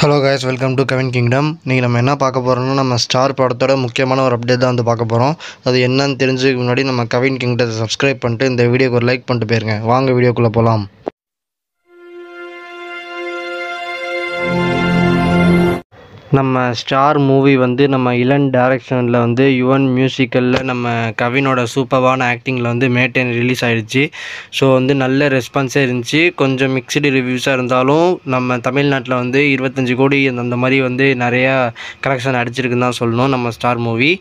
hello guys welcome to Kavin kingdom இன்றைக்கி நம்ம என்ன பார்க்க போகிறோம்னா நம்ம ஸ்டார் படத்தோட முக்கியமான ஒரு அப்டேட் தான் வந்து பார்க்க போகிறோம் அது என்னன்னு தெரிஞ்சதுக்கு முன்னாடி நம்ம கவின் கிங்டத்தை சப்ஸ்கிரைப் பண்ணிட்டு இந்த வீடியோக்கு ஒரு லைக் பண்ணிட்டு போயிருங்க வாங்க வீடியோக்குள்ளே போகலாம் நம்ம ஸ்டார் மூவி வந்து நம்ம இளன் டேரெக்ஷனில் வந்து யுவன் மியூசிக்கலில் நம்ம கவினோட சூப்பர்வான ஆக்டிங்கில் வந்து மேட்டேன் ரிலீஸ் ஆகிடுச்சி ஸோ வந்து நல்ல ரெஸ்பான்ஸே இருந்துச்சு கொஞ்சம் மிக்சடு ரிவ்யூஸாக இருந்தாலும் நம்ம தமிழ்நாட்டில் வந்து இருபத்தஞ்சி கோடி அந்த மாதிரி வந்து நிறையா கலெக்ஷன் அடிச்சிருக்குன்னு தான் சொல்லணும் நம்ம ஸ்டார் மூவி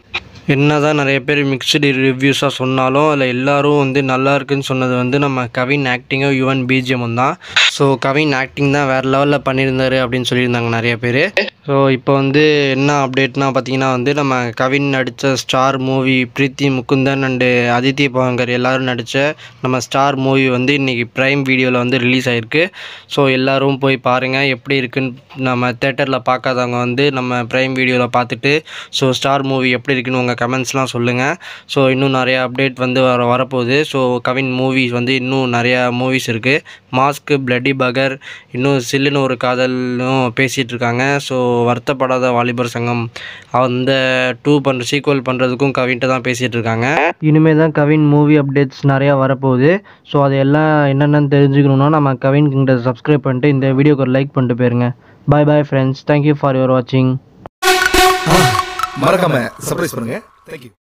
என்ன தான் நிறைய பேர் மிக்சடு ரிவ்யூஸாக சொன்னாலும் அதில் எல்லோரும் வந்து நல்லா இருக்குன்னு சொன்னது வந்து நம்ம கவின் ஆக்டிங்கும் யுவன் பிஜிஎம் தான் ஸோ கவின் ஆக்டிங் தான் வேறு லெவலில் பண்ணியிருந்தார் அப்படின்னு சொல்லியிருந்தாங்க நிறைய பேர் ஸோ இப்போ வந்து என்ன அப்டேட்னா பார்த்தீங்கன்னா வந்து நம்ம கவின் நடித்த star movie Preity Mukhundhan and Aaditi Pohankar எல்லோரும் நடித்த நம்ம ஸ்டார் மூவி வந்து இன்றைக்கி ப்ரைம் வீடியோவில் வந்து ரிலீஸ் ஆகிருக்கு ஸோ எல்லோரும் போய் பாருங்கள் எப்படி இருக்குன்னு நம்ம தேட்டரில் பார்க்காதவங்க வந்து நம்ம ப்ரைம் வீடியோவில் பார்த்துட்டு ஸோ ஸ்டார் மூவி எப்படி இருக்குன்னு உங்கள் கமெண்ட்ஸ்லாம் சொல்லுங்கள் ஸோ இன்னும் நிறையா அப்டேட் வந்து வர வரப்போகுது ஸோ கவின் மூவிஸ் வந்து இன்னும் நிறையா மூவிஸ் இருக்குது மாஸ்க்கு பிளட் பகர் இன்னும் சில்லுன்னு ஒரு காதலும் பேசிகிட்டு இருக்காங்க ஸோ வருத்தப்படாத வாலிபர் சங்கம் அந்த டூ பண்ணுற சீக்வல் பண்ணுறதுக்கும் கவின்ட்டு தான் பேசிகிட்டு இருக்காங்க இனிமேல் தான் கவின் மூவி அப்டேட்ஸ் நிறையா வரப்போகுது ஸோ அதை எல்லாம் என்னென்னு தெரிஞ்சுக்கணுன்னா நம்ம கவின்கிட்ட சப்ஸ்கிரைப் பண்ணிட்டு இந்த வீடியோக்கு லைக் பண்ணிட்டு போயிருங்க bye bye friends thank you for your வாட்சிங் மறக்காம சர்ப்ரைஸ் பண்ணுங்க தேங்க்யூ